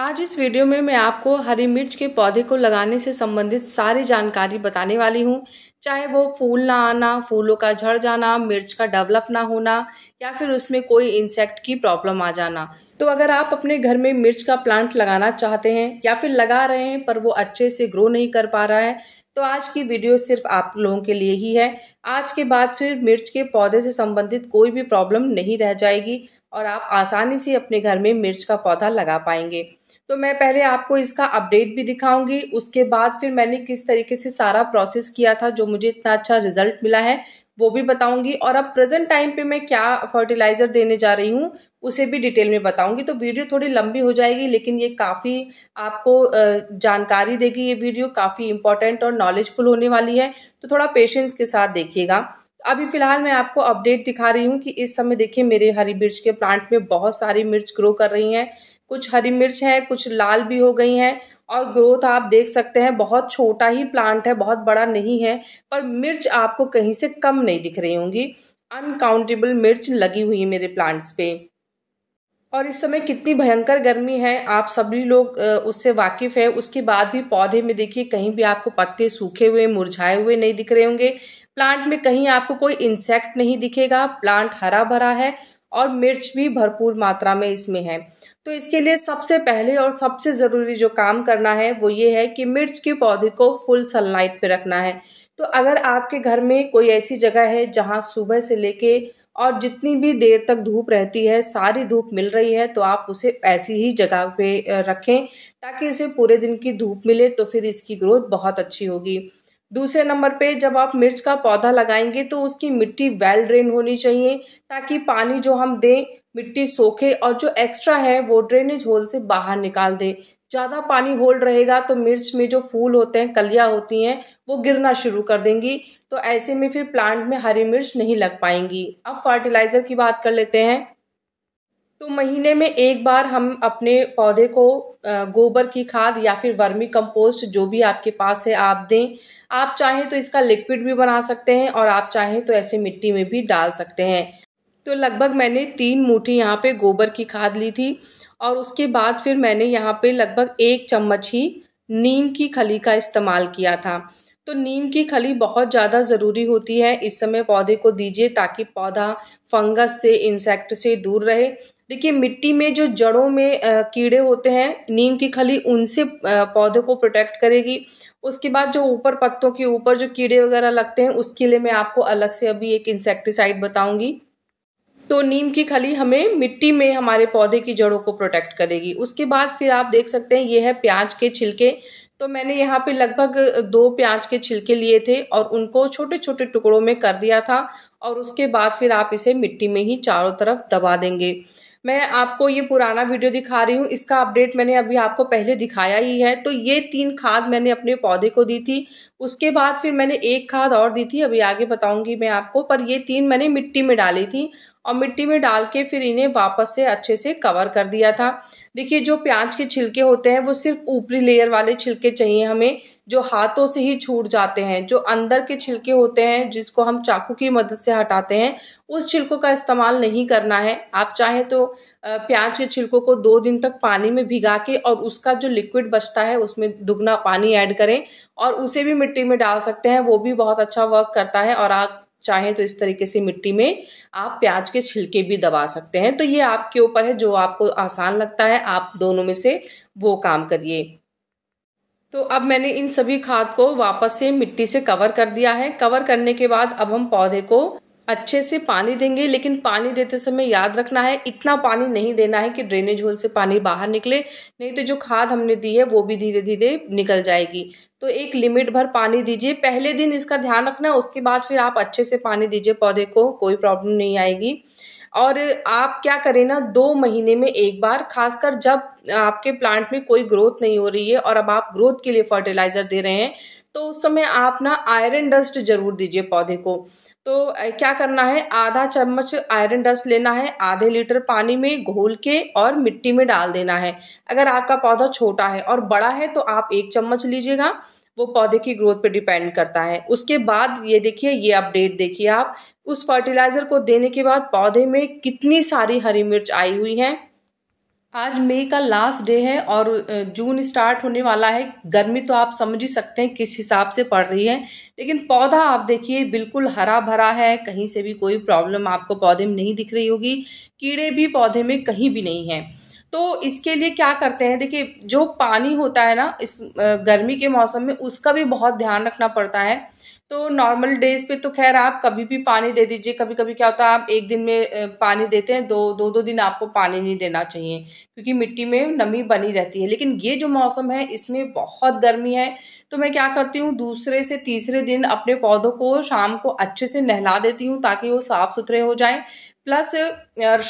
आज इस वीडियो में मैं आपको हरी मिर्च के पौधे को लगाने से संबंधित सारी जानकारी बताने वाली हूँ चाहे वो फूल ना आना फूलों का झड़ जाना मिर्च का डेवलप ना होना या फिर उसमें कोई इंसेक्ट की प्रॉब्लम आ जाना तो अगर आप अपने घर में मिर्च का प्लांट लगाना चाहते हैं या फिर लगा रहे हैं पर वो अच्छे से ग्रो नहीं कर पा रहा है तो आज की वीडियो सिर्फ आप लोगों के लिए ही है आज के बाद फिर मिर्च के पौधे से संबंधित कोई भी प्रॉब्लम नहीं रह जाएगी और आप आसानी से अपने घर में मिर्च का पौधा लगा पाएंगे तो मैं पहले आपको इसका अपडेट भी दिखाऊंगी उसके बाद फिर मैंने किस तरीके से सारा प्रोसेस किया था जो मुझे इतना अच्छा रिजल्ट मिला है वो भी बताऊंगी और अब प्रेजेंट टाइम पे मैं क्या फर्टिलाइज़र देने जा रही हूँ उसे भी डिटेल में बताऊंगी तो वीडियो थोड़ी लंबी हो जाएगी लेकिन ये काफ़ी आपको जानकारी देगी ये वीडियो काफ़ी इंपॉर्टेंट और नॉलेजफुल होने वाली है तो थोड़ा पेशेंस के साथ देखिएगा अभी फिलहाल मैं आपको अपडेट दिखा रही हूँ कि इस समय देखिए मेरे हरी मिर्च के प्लांट में बहुत सारी मिर्च ग्रो कर रही हैं कुछ हरी मिर्च है कुछ लाल भी हो गई हैं और ग्रोथ आप देख सकते हैं बहुत छोटा ही प्लांट है बहुत बड़ा नहीं है पर मिर्च आपको कहीं से कम नहीं दिख रही होंगी अनकाउंटेबल मिर्च लगी हुई मेरे प्लांट्स पे और इस समय कितनी भयंकर गर्मी है आप सभी लोग उससे वाकिफ़ हैं उसके बाद भी पौधे में देखिए कहीं भी आपको पत्ते सूखे हुए मुरझाए हुए नहीं दिख रहे होंगे प्लांट में कहीं आपको कोई इंसेक्ट नहीं दिखेगा प्लांट हरा भरा है और मिर्च भी भरपूर मात्रा में इसमें है तो इसके लिए सबसे पहले और सबसे ज़रूरी जो काम करना है वो ये है कि मिर्च के पौधे को फुल सनलाइट पे रखना है तो अगर आपके घर में कोई ऐसी जगह है जहाँ सुबह से लेके और जितनी भी देर तक धूप रहती है सारी धूप मिल रही है तो आप उसे ऐसी ही जगह पे रखें ताकि उसे पूरे दिन की धूप मिले तो फिर इसकी ग्रोथ बहुत अच्छी होगी दूसरे नंबर पे जब आप मिर्च का पौधा लगाएंगे तो उसकी मिट्टी वेल ड्रेन होनी चाहिए ताकि पानी जो हम दें मिट्टी सोखे और जो एक्स्ट्रा है वो ड्रेनेज होल से बाहर निकाल दें ज़्यादा पानी होल्ड रहेगा तो मिर्च में जो फूल होते हैं कलियाँ होती हैं वो गिरना शुरू कर देंगी तो ऐसे में फिर प्लांट में हरी मिर्च नहीं लग पाएंगी अब फर्टिलाइज़र की बात कर लेते हैं तो महीने में एक बार हम अपने पौधे को गोबर की खाद या फिर वर्मी कंपोस्ट जो भी आपके पास है आप दें आप चाहें तो इसका लिक्विड भी बना सकते हैं और आप चाहें तो ऐसे मिट्टी में भी डाल सकते हैं तो लगभग मैंने तीन मूठी यहाँ पे गोबर की खाद ली थी और उसके बाद फिर मैंने यहाँ पे लगभग एक चम्मच ही नीम की खली का इस्तेमाल किया था तो नीम की खली बहुत ज़्यादा ज़रूरी होती है इस समय पौधे को दीजिए ताकि पौधा फंगस से इंसेक्ट से दूर रहे देखिए मिट्टी में जो जड़ों में कीड़े होते हैं नीम की खली उनसे पौधे को प्रोटेक्ट करेगी उसके बाद जो ऊपर पत्तों के ऊपर जो कीड़े वगैरह लगते हैं उसके लिए मैं आपको अलग से अभी एक इंसेक्टिसाइड बताऊंगी तो नीम की खली हमें मिट्टी में हमारे पौधे की जड़ों को प्रोटेक्ट करेगी उसके बाद फिर आप देख सकते हैं ये है प्याज के छिलके तो मैंने यहाँ पे लगभग दो प्याज के छिलके लिए थे और उनको छोटे छोटे टुकड़ों में कर दिया था और उसके बाद फिर आप इसे मिट्टी में ही चारों तरफ दबा देंगे मैं आपको ये पुराना वीडियो दिखा रही हूँ इसका अपडेट मैंने अभी आपको पहले दिखाया ही है तो ये तीन खाद मैंने अपने पौधे को दी थी उसके बाद फिर मैंने एक खाद और दी थी अभी आगे बताऊंगी मैं आपको पर ये तीन मैंने मिट्टी में डाली थी और मिट्टी में डाल के फिर इन्हें वापस से अच्छे से कवर कर दिया था देखिए जो प्याज के छिलके होते हैं वो सिर्फ ऊपरी लेयर वाले छिलके चाहिए हमें जो हाथों से ही छूट जाते हैं जो अंदर के छिलके होते हैं जिसको हम चाकू की मदद से हटाते हैं उस छिलकों का इस्तेमाल नहीं करना है आप चाहें तो प्याज के छिलकों को दो दिन तक पानी में भिगा के और उसका जो लिक्विड बचता है उसमें दुगना पानी ऐड करें और उसे भी मिट्टी में डाल सकते हैं वो भी बहुत अच्छा वर्क करता है और आप चाहें तो इस तरीके से मिट्टी में आप प्याज के छिलके भी दबा सकते हैं तो ये आपके ऊपर है जो आपको आसान लगता है आप दोनों में से वो काम करिए तो अब मैंने इन सभी खाद को वापस से मिट्टी से कवर कर दिया है कवर करने के बाद अब हम पौधे को अच्छे से पानी देंगे लेकिन पानी देते समय याद रखना है इतना पानी नहीं देना है कि ड्रेनेज होल से पानी बाहर निकले नहीं तो जो खाद हमने दी है वो भी धीरे धीरे निकल जाएगी तो एक लिमिट भर पानी दीजिए पहले दिन इसका ध्यान रखना है उसके बाद फिर आप अच्छे से पानी दीजिए पौधे को कोई प्रॉब्लम नहीं आएगी और आप क्या करें ना दो महीने में एक बार खासकर जब आपके प्लांट में कोई ग्रोथ नहीं हो रही है और अब आप ग्रोथ के लिए फर्टिलाइज़र दे रहे हैं तो उस समय आप ना आयरन डस्ट जरूर दीजिए पौधे को तो क्या करना है आधा चम्मच आयरन डस्ट लेना है आधे लीटर पानी में घोल के और मिट्टी में डाल देना है अगर आपका पौधा छोटा है और बड़ा है तो आप एक चम्मच लीजिएगा वो पौधे की ग्रोथ पे डिपेंड करता है उसके बाद ये देखिए ये अपडेट देखिए आप उस फर्टिलाइज़र को देने के बाद पौधे में कितनी सारी हरी मिर्च आई हुई हैं आज मई का लास्ट डे है और जून स्टार्ट होने वाला है गर्मी तो आप समझ ही सकते हैं किस हिसाब से पड़ रही है लेकिन पौधा आप देखिए बिल्कुल हरा भरा है कहीं से भी कोई प्रॉब्लम आपको पौधे में नहीं दिख रही होगी कीड़े भी पौधे में कहीं भी नहीं हैं तो इसके लिए क्या करते हैं देखिए जो पानी होता है ना इस गर्मी के मौसम में उसका भी बहुत ध्यान रखना पड़ता है तो नॉर्मल डेज पे तो खैर आप कभी भी पानी दे दीजिए कभी कभी क्या होता है आप एक दिन में पानी देते हैं दो दो दो दिन आपको पानी नहीं देना चाहिए क्योंकि मिट्टी में नमी बनी रहती है लेकिन ये जो मौसम है इसमें बहुत गर्मी है तो मैं क्या करती हूँ दूसरे से तीसरे दिन अपने पौधों को शाम को अच्छे से नहला देती हूँ ताकि वो साफ़ सुथरे हो जाएँ प्लस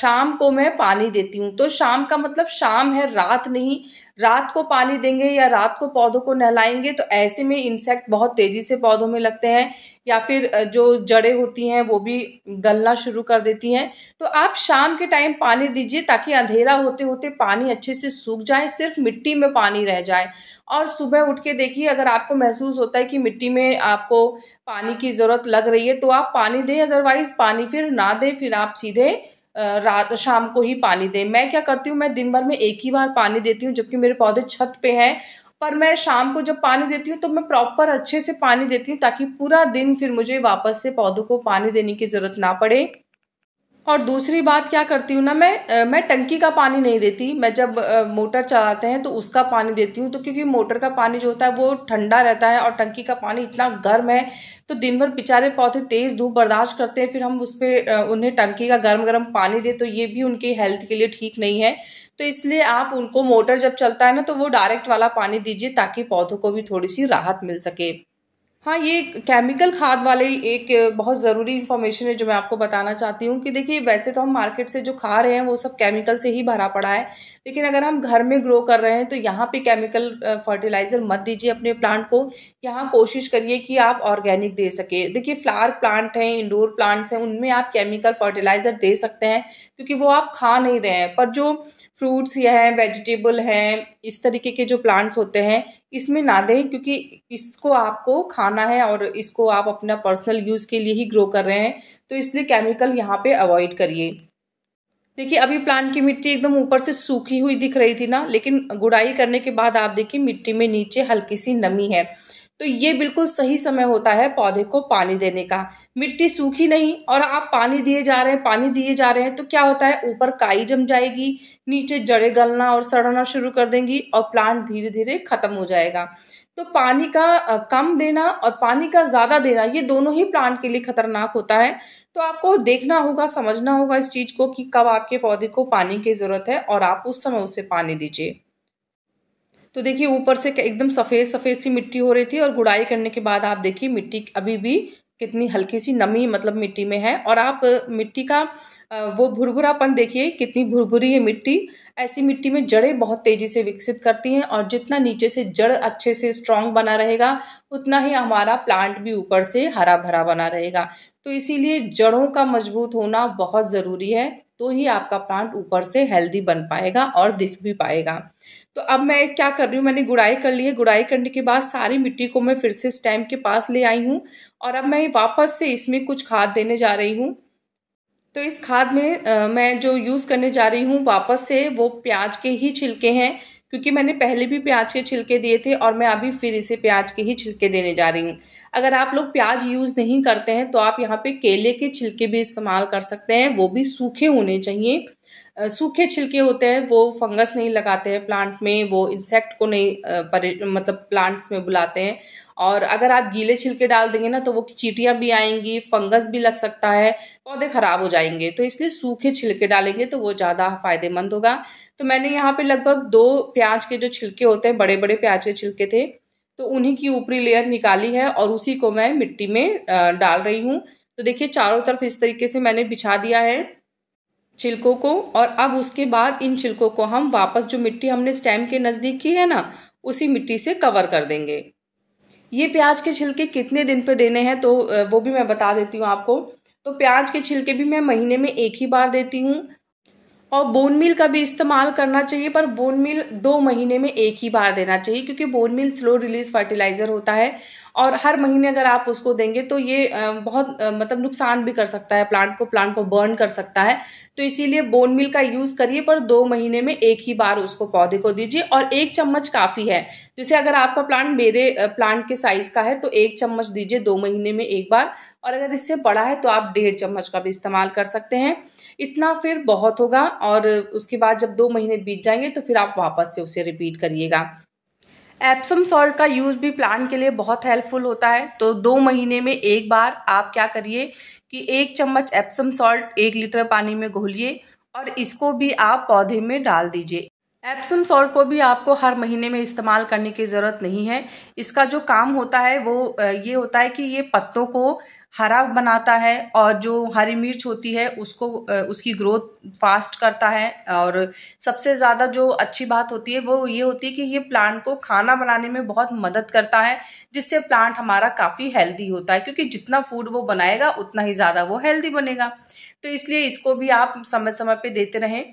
शाम को मैं पानी देती हूँ तो शाम का मतलब शाम है रात नहीं रात को पानी देंगे या रात को पौधों को नहलाएंगे तो ऐसे में इंसेक्ट बहुत तेज़ी से पौधों में लगते हैं या फिर जो जड़ें होती हैं वो भी गलना शुरू कर देती हैं तो आप शाम के टाइम पानी दीजिए ताकि अंधेरा होते होते पानी अच्छे से सूख जाए सिर्फ मिट्टी में पानी रह जाए और सुबह उठ के देखिए अगर आपको महसूस होता है कि मिट्टी में आपको पानी की ज़रूरत लग रही है तो आप पानी दें अदरवाइज़ पानी फिर ना दें फिर आप सीधे रात शाम को ही पानी दें मैं क्या करती हूँ मैं दिन भर में एक ही बार पानी देती हूँ जबकि मेरे पौधे छत पे हैं पर मैं शाम को जब पानी देती हूँ तो मैं प्रॉपर अच्छे से पानी देती हूँ ताकि पूरा दिन फिर मुझे वापस से पौधों को पानी देने की ज़रूरत ना पड़े और दूसरी बात क्या करती हूँ ना मैं मैं टंकी का पानी नहीं देती मैं जब मोटर चलाते हैं तो उसका पानी देती हूँ तो क्योंकि मोटर का पानी जो होता है वो ठंडा रहता है और टंकी का पानी इतना गर्म है तो दिन भर बेचारे पौधे तेज़ धूप बर्दाश्त करते हैं फिर हम उस पर उन्हें टंकी का गर्म गर्म पानी दें तो ये भी उनकी हेल्थ के लिए ठीक नहीं है तो इसलिए आप उनको मोटर जब चलता है ना तो वो डायरेक्ट वाला पानी दीजिए ताकि पौधों को भी थोड़ी सी राहत मिल सके हाँ ये केमिकल खाद वाले एक बहुत ज़रूरी इन्फॉर्मेशन है जो मैं आपको बताना चाहती हूँ कि देखिए वैसे तो हम मार्केट से जो खा रहे हैं वो सब केमिकल से ही भरा पड़ा है लेकिन अगर हम घर में ग्रो कर रहे हैं तो यहाँ पे केमिकल फर्टिलाइज़र मत दीजिए अपने प्लांट को यहाँ कोशिश करिए कि आप ऑर्गेनिक दे सके देखिए फ्लावर प्लांट हैं इंडोर प्लांट्स हैं उनमें आप केमिकल फर्टिलाइज़र दे सकते हैं क्योंकि वो आप खा नहीं रहे हैं पर जो फ्रूट्स हैं वेजिटेबल हैं इस तरीके के जो प्लांट्स होते हैं इसमें ना दें क्योंकि इसको आपको खाना बनाना है और इसको आप अपना पर्सनल यूज़ के लिए ही ग्रो कर रहे हैं तो इसलिए केमिकल यहाँ पे अवॉइड करिए देखिए अभी प्लांट की मिट्टी एकदम ऊपर से सूखी हुई दिख रही थी ना लेकिन गुड़ाई करने के बाद आप देखिए मिट्टी में नीचे हल्की सी नमी है तो ये बिल्कुल सही समय होता है पौधे को पानी देने का मिट्टी सूखी नहीं और आप पानी दिए जा रहे हैं पानी दिए जा रहे हैं तो क्या होता है ऊपर काई जम जाएगी नीचे जड़े गलना और सड़ना शुरू कर देंगी और प्लांट धीरे धीरे खत्म हो जाएगा तो पानी का कम देना और पानी का ज़्यादा देना ये दोनों ही प्लांट के लिए खतरनाक होता है तो आपको देखना होगा समझना होगा इस चीज़ को कि कब आपके पौधे को पानी की ज़रूरत है और आप उस समय उसे पानी दीजिए तो देखिए ऊपर से एकदम सफ़ेद सफ़ेद सी मिट्टी हो रही थी और गुड़ाई करने के बाद आप देखिए मिट्टी अभी भी कितनी हल्की सी नमी मतलब मिट्टी में है और आप मिट्टी का वो भुरभुरापन देखिए कितनी भुरभुरी है मिट्टी ऐसी मिट्टी में जड़ें बहुत तेज़ी से विकसित करती हैं और जितना नीचे से जड़ अच्छे से स्ट्रांग बना रहेगा उतना ही हमारा प्लांट भी ऊपर से हरा भरा बना रहेगा तो इसीलिए जड़ों का मजबूत होना बहुत ज़रूरी है तो ही आपका प्लांट ऊपर से हेल्दी बन पाएगा और दिख भी पाएगा तो अब मैं क्या कर रही हूँ मैंने गुड़ाई कर ली है गुड़ाई करने के बाद सारी मिट्टी को मैं फिर से स्टैम्प के पास ले आई हूँ और अब मैं वापस से इसमें कुछ खाद देने जा रही हूँ तो इस खाद में आ, मैं जो यूज़ करने जा रही हूँ वापस से वो प्याज के ही छिलके हैं क्योंकि मैंने पहले भी प्याज के छिलके दिए थे और मैं अभी फिर इसे प्याज के ही छिलके देने जा रही हूँ अगर आप लोग प्याज यूज़ नहीं करते हैं तो आप यहाँ पे केले के छिलके भी इस्तेमाल कर सकते हैं वो भी सूखे होने चाहिए सूखे छिलके होते हैं वो फंगस नहीं लगाते हैं प्लांट में वो इंसेक्ट को नहीं परे मतलब प्लांट्स में बुलाते हैं और अगर आप गीले छिलके डाल देंगे ना तो वो चीटियाँ भी आएंगी फंगस भी लग सकता है पौधे ख़राब हो जाएंगे तो इसलिए सूखे छिलके डालेंगे तो वो ज़्यादा फ़ायदेमंद होगा तो मैंने यहाँ पे लगभग दो प्याज के जो छिलके होते हैं बड़े बड़े प्याज के छिलके थे तो उन्हीं की ऊपरी लेयर निकाली है और उसी को मैं मिट्टी में डाल रही हूँ तो देखिए चारों तरफ इस तरीके से मैंने बिछा दिया है छिलकों को और अब उसके बाद इन छिलकों को हम वापस जो मिट्टी हमने स्टेम के नज़दीक की है ना उसी मिट्टी से कवर कर देंगे ये प्याज के छिलके कितने दिन पे देने हैं तो वो भी मैं बता देती हूँ आपको तो प्याज के छिलके भी मैं महीने में एक ही बार देती हूँ और बोन मिल का भी इस्तेमाल करना चाहिए पर बोन मिल दो महीने में एक ही बार देना चाहिए क्योंकि bone meal slow release fertiliser होता है और हर महीने अगर आप उसको देंगे तो ये बहुत मतलब नुकसान भी कर सकता है प्लांट को प्लांट को बर्न कर सकता है तो इसीलिए बोन मिल का यूज़ करिए पर दो महीने में एक ही बार उसको पौधे को दीजिए और एक चम्मच काफ़ी है जैसे अगर आपका प्लांट मेरे प्लांट के साइज़ का है तो एक चम्मच दीजिए दो महीने में एक बार और अगर इससे बड़ा है तो आप डेढ़ चम्मच का भी इस्तेमाल कर सकते हैं इतना फिर बहुत होगा और उसके बाद जब दो महीने बीत जाएंगे तो फिर आप वापस से उसे रिपीट करिएगा एप्सम सॉल्ट का यूज़ भी प्लान के लिए बहुत हेल्पफुल होता है तो दो महीने में एक बार आप क्या करिए कि एक चम्मच एप्सम सॉल्ट एक लीटर पानी में घोलिए और इसको भी आप पौधे में डाल दीजिए एप्सम सॉल्ट को भी आपको हर महीने में इस्तेमाल करने की ज़रूरत नहीं है इसका जो काम होता है वो ये होता है कि ये पत्तों को हरा बनाता है और जो हरी मिर्च होती है उसको उसकी ग्रोथ फास्ट करता है और सबसे ज़्यादा जो अच्छी बात होती है वो ये होती है कि ये प्लांट को खाना बनाने में बहुत मदद करता है जिससे प्लांट हमारा काफ़ी हेल्दी होता है क्योंकि जितना फूड वो बनाएगा उतना ही ज़्यादा वो हेल्दी बनेगा तो इसलिए इसको भी आप समय समय पर देते रहें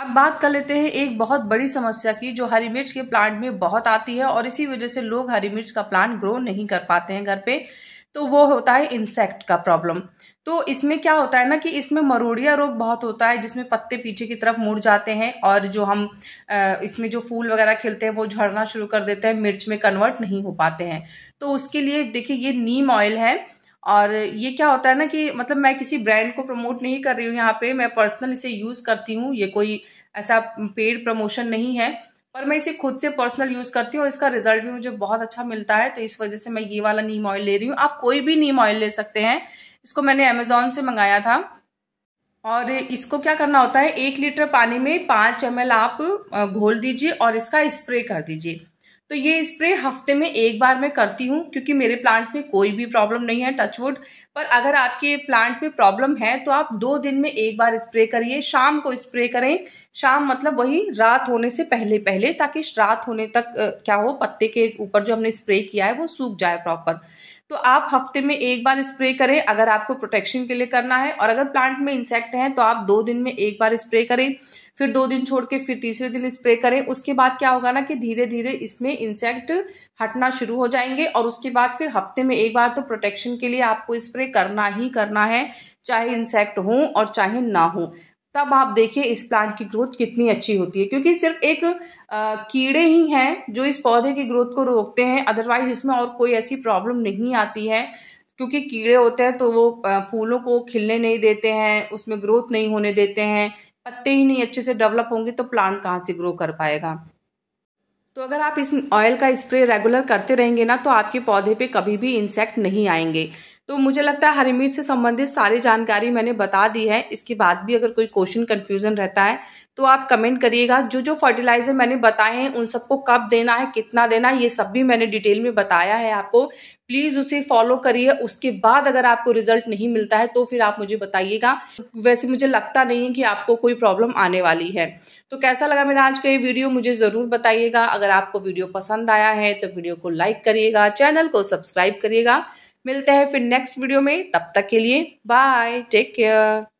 अब बात कर लेते हैं एक बहुत बड़ी समस्या की जो हरी मिर्च के प्लांट में बहुत आती है और इसी वजह से लोग हरी मिर्च का प्लांट ग्रो नहीं कर पाते हैं घर पे तो वो होता है इंसेक्ट का प्रॉब्लम तो इसमें क्या होता है ना कि इसमें मरोड़िया रोग बहुत होता है जिसमें पत्ते पीछे की तरफ मुड़ जाते हैं और जो हम इसमें जो फूल वगैरह खिलते हैं वो झड़ना शुरू कर देते हैं मिर्च में कन्वर्ट नहीं हो पाते हैं तो उसके लिए देखिए ये नीम ऑयल है और ये क्या होता है ना कि मतलब मैं किसी ब्रांड को प्रमोट नहीं कर रही हूँ यहाँ पे मैं पर्सनल इसे यूज़ करती हूँ ये कोई ऐसा पेड प्रमोशन नहीं है पर मैं इसे खुद से पर्सनल यूज़ करती हूँ और इसका रिजल्ट भी मुझे बहुत अच्छा मिलता है तो इस वजह से मैं ये वाला नीम ऑयल ले रही हूँ आप कोई भी नीम ऑयल ले सकते हैं इसको मैंने अमेजोन से मंगाया था और इसको क्या करना होता है एक लीटर पानी में पाँच एम आप घोल दीजिए और इसका स्प्रे कर दीजिए तो ये स्प्रे हफ्ते में एक बार मैं करती हूँ क्योंकि मेरे प्लांट्स में कोई भी प्रॉब्लम नहीं है टचवुड पर अगर आपके प्लांट्स में प्रॉब्लम है तो आप दो दिन में एक बार स्प्रे करिए शाम को स्प्रे करें शाम मतलब वही रात होने से पहले पहले ताकि रात होने तक क्या हो पत्ते के ऊपर जो हमने स्प्रे किया है वो सूख जाए प्रॉपर तो आप हफ्ते में एक बार स्प्रे करें अगर आपको प्रोटेक्शन के लिए करना है और अगर प्लांट में इंसेक्ट हैं तो आप दो दिन में एक बार स्प्रे करें फिर दो दिन छोड़ के फिर तीसरे दिन स्प्रे करें उसके बाद क्या होगा ना कि धीरे धीरे इसमें इंसेक्ट हटना शुरू हो जाएंगे और उसके बाद फिर हफ्ते में एक बार तो प्रोटेक्शन के लिए आपको स्प्रे करना ही करना है चाहे इंसेक्ट हों और चाहे ना हों तब आप देखिए इस प्लांट की ग्रोथ कितनी अच्छी होती है क्योंकि सिर्फ एक आ, कीड़े ही हैं जो इस पौधे की ग्रोथ को रोकते हैं अदरवाइज इसमें और कोई ऐसी प्रॉब्लम नहीं आती है क्योंकि कीड़े होते हैं तो वो फूलों को खिलने नहीं देते हैं उसमें ग्रोथ नहीं होने देते हैं पत्ते ही नहीं अच्छे से डेवलप होंगे तो प्लांट कहाँ से ग्रो कर पाएगा तो अगर आप इस ऑयल का स्प्रे रेगुलर करते रहेंगे ना तो आपके पौधे पे कभी भी इंसेक्ट नहीं आएंगे तो मुझे लगता है हरी मिर्च से संबंधित सारी जानकारी मैंने बता दी है इसके बाद भी अगर कोई क्वेश्चन कन्फ्यूज़न रहता है तो आप कमेंट करिएगा जो जो फर्टिलाइज़र मैंने बताए हैं उन सबको कब देना है कितना देना है ये सब भी मैंने डिटेल में बताया है आपको प्लीज़ उसे फॉलो करिए उसके बाद अगर आपको रिजल्ट नहीं मिलता है तो फिर आप मुझे बताइएगा वैसे मुझे लगता नहीं है कि आपको कोई प्रॉब्लम आने वाली है तो कैसा लगा मेरा आज का ये वीडियो मुझे ज़रूर बताइएगा अगर आपको वीडियो पसंद आया है तो वीडियो को लाइक करिएगा चैनल को सब्सक्राइब करिएगा मिलते हैं फिर नेक्स्ट वीडियो में तब तक के लिए बाय टेक केयर